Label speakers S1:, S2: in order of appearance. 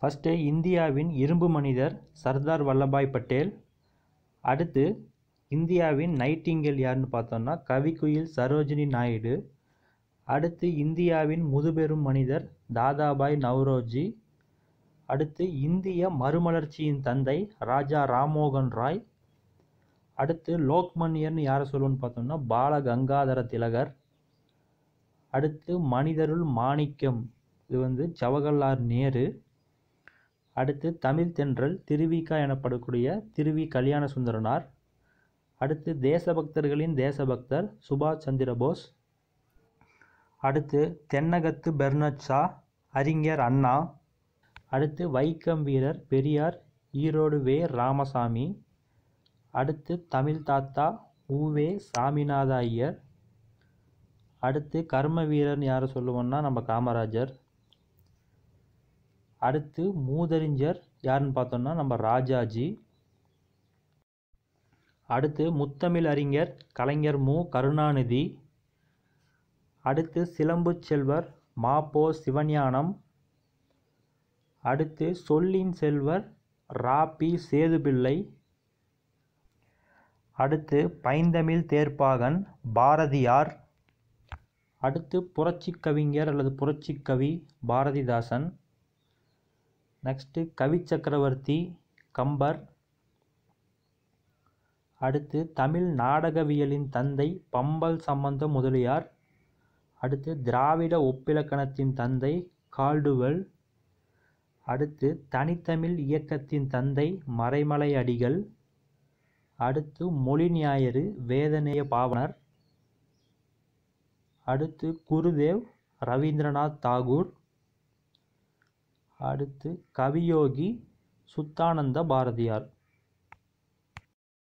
S1: first இந்தியாவின் இரும்பு மனிதர் சர்தார் வல்லபாய் பட்டேல் அடுத்து இந்தியாவின் நைட்டிங்கல் யாருன்னு பார்த்தோன்னா கவிக்குயில் சரோஜினி நாயுடு அடுத்து இந்தியாவின் முதுபெரும் மனிதர் தாதாபாய் நவ்ரோஜி அடுத்து இந்திய மறுமலர்ச்சியின் தந்தை ராஜா ராமோகன் ராய் அடுத்து லோக்மன்யர்னு யாரை சொல்லுவோன்னு பார்த்தோம்னா பால கங்காதர திலகர் அடுத்து மனிதருள் மாணிக்கம் இது வந்து ஜவஹர்லால் நேரு அடுத்து தமிழ் தென்றல் திருவிக்கா எனப்படக்கூடிய திருவி கல்யாண சுந்தரனார் அடுத்து தேசபக்தர்களின் தேசபக்தர் சுபாஷ் சந்திர போஸ் அடுத்து தென்னகத்து பெர்னட் அறிஞர் அண்ணா அடுத்து வைக்கம் வீரர் பெரியார் ஈரோடு வே ராமசாமி அடுத்து தமிழ் தாத்தா ஊவே சாமிநாத ஐயர் அடுத்து கர்ம வீரர்னு யாரை சொல்லுவோம்னா நம்ம காமராஜர் அடுத்து மூதறிஞர் யாருன்னு பார்த்தோம்னா நம்ம ராஜாஜி அடுத்து முத்தமிழ் அறிஞர் கலைஞர் மு கருணாநிதி அடுத்து சிலம்பு செல்வர் மாப்போ சிவஞானம் அடுத்து சொல்லின் செல்வர் ராபி சேதுபிள்ளை அடுத்து பைந்தமிழ் தேர்ப்பாகன் பாரதியார் அடுத்து புரட்சி கவிஞர் அல்லது புரட்சி கவி பாரதிதாசன் நெக்ஸ்ட்டு கவி சக்கரவர்த்தி கம்பர் அடுத்து தமிழ் நாடகவியலின் தந்தை பம்பல் சம்பந்த முதலியார் அடுத்து திராவிட ஒப்பிலக்கணத்தின் தந்தை கால்டுவல் அடுத்து தனித்தமிழ் இயக்கத்தின் தந்தை மறைமலை அடிகள் அடுத்து மொழி ஞாயிறு வேதநேய பாவனர் அடுத்து குருதேவ் ரவீந்திரநாத் தாகூர் அடுத்து கவியோகி சுத்தானந்த பாரதியார்